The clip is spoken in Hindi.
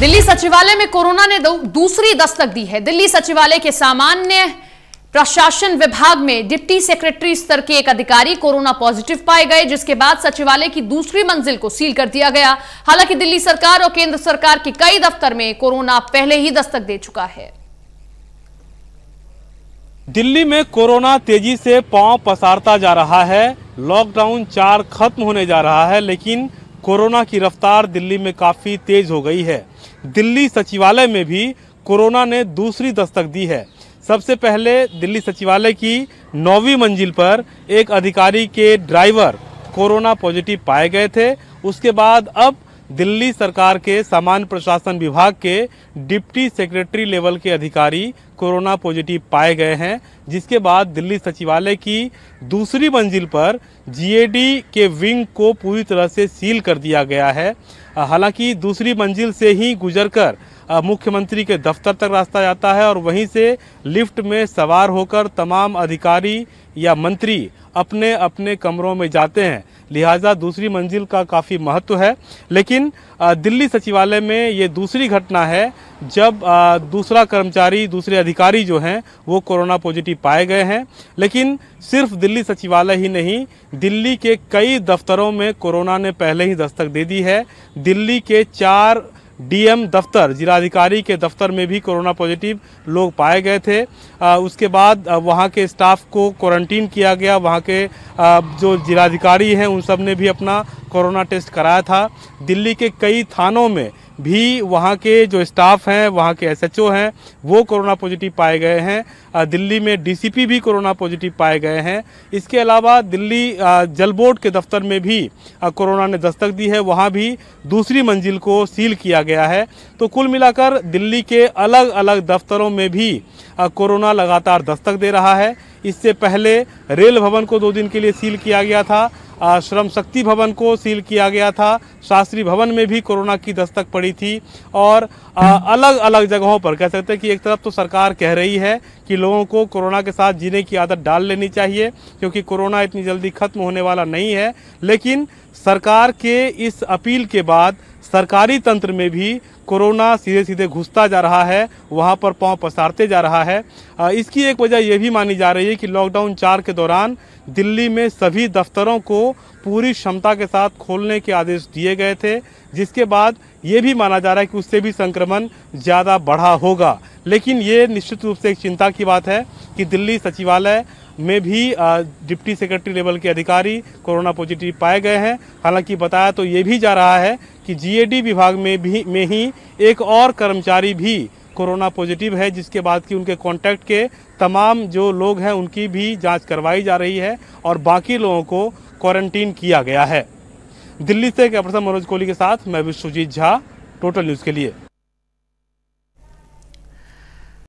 दिल्ली सचिवालय में कोरोना ने दूसरी दस्तक दी है दिल्ली सचिवालय के सामान्य प्रशासन विभाग में डिप्टी सेक्रेटरी स्तर के एक अधिकारी कोरोना पॉजिटिव पाए गए जिसके बाद सचिवालय की दूसरी मंजिल को सील कर दिया गया हालांकि दिल्ली सरकार और केंद्र सरकार के कई दफ्तर में कोरोना पहले ही दस्तक दे चुका है दिल्ली में कोरोना तेजी से पांव पसारता जा रहा है लॉकडाउन चार खत्म होने जा रहा है लेकिन कोरोना की रफ्तार दिल्ली में काफ़ी तेज हो गई है दिल्ली सचिवालय में भी कोरोना ने दूसरी दस्तक दी है सबसे पहले दिल्ली सचिवालय की नौवीं मंजिल पर एक अधिकारी के ड्राइवर कोरोना पॉजिटिव पाए गए थे उसके बाद अब दिल्ली सरकार के सामान्य प्रशासन विभाग के डिप्टी सेक्रेटरी लेवल के अधिकारी कोरोना पॉजिटिव पाए गए हैं जिसके बाद दिल्ली सचिवालय की दूसरी मंजिल पर जीएडी के विंग को पूरी तरह से सील कर दिया गया है हालांकि दूसरी मंजिल से ही गुजरकर मुख्यमंत्री के दफ्तर तक रास्ता जाता है और वहीं से लिफ्ट में सवार होकर तमाम अधिकारी या मंत्री अपने अपने कमरों में जाते हैं लिहाजा दूसरी मंजिल का काफ़ी महत्व है लेकिन दिल्ली सचिवालय में ये दूसरी घटना है जब दूसरा कर्मचारी दूसरे अधिकारी जो हैं वो कोरोना पॉजिटिव पाए गए हैं लेकिन सिर्फ दिल्ली सचिवालय ही नहीं दिल्ली के कई दफ्तरों में कोरोना ने पहले ही दस्तक दे दी है दिल्ली के चार डीएम दफ्तर जिलाधिकारी के दफ्तर में भी कोरोना पॉजिटिव लोग पाए गए थे आ, उसके बाद वहाँ के स्टाफ को क्वारंटीन किया गया वहाँ के आ, जो जिलाधिकारी हैं उन सब ने भी अपना कोरोना टेस्ट कराया था दिल्ली के कई थानों में भी वहाँ के जो स्टाफ हैं वहाँ के एसएचओ हैं वो कोरोना पॉजिटिव पाए गए हैं दिल्ली में डीसीपी भी कोरोना पॉजिटिव पाए गए हैं इसके अलावा दिल्ली जल बोर्ड के दफ्तर में भी कोरोना ने दस्तक दी है वहाँ भी दूसरी मंजिल को सील किया गया है तो कुल मिलाकर दिल्ली के अलग अलग दफ्तरों में भी कोरोना लगातार दस्तक दे रहा है इससे पहले रेल भवन को दो दिन के लिए सील किया गया था श्रम शक्ति भवन को सील किया गया था शास्त्री भवन में भी कोरोना की दस्तक पड़ी थी और अलग अलग जगहों पर कह सकते हैं कि एक तरफ तो सरकार कह रही है कि लोगों को कोरोना के साथ जीने की आदत डाल लेनी चाहिए क्योंकि कोरोना इतनी जल्दी खत्म होने वाला नहीं है लेकिन सरकार के इस अपील के बाद सरकारी तंत्र में भी कोरोना सीधे सीधे घुसता जा रहा है वहाँ पर पाँव पसारते जा रहा है इसकी एक वजह यह भी मानी जा रही है कि लॉकडाउन चार के दौरान दिल्ली में सभी दफ्तरों को पूरी क्षमता के साथ खोलने के आदेश दिए गए थे जिसके बाद ये भी माना जा रहा है कि उससे भी संक्रमण ज़्यादा बढ़ा होगा लेकिन ये निश्चित रूप से एक चिंता की बात है कि दिल्ली सचिवालय में भी डिप्टी सेक्रेटरी लेवल के अधिकारी कोरोना पॉजिटिव पाए गए हैं हालांकि बताया तो ये भी जा रहा है कि जीएडी विभाग में भी में ही एक और कर्मचारी भी कोरोना पॉजिटिव है जिसके बाद कि उनके कांटेक्ट के तमाम जो लोग हैं उनकी भी जांच करवाई जा रही है और बाकी लोगों को क्वारंटीन किया गया है दिल्ली से एक कैप्टन मनोज कोहली के साथ मैं विश्वजीत झा टोटल न्यूज़ के लिए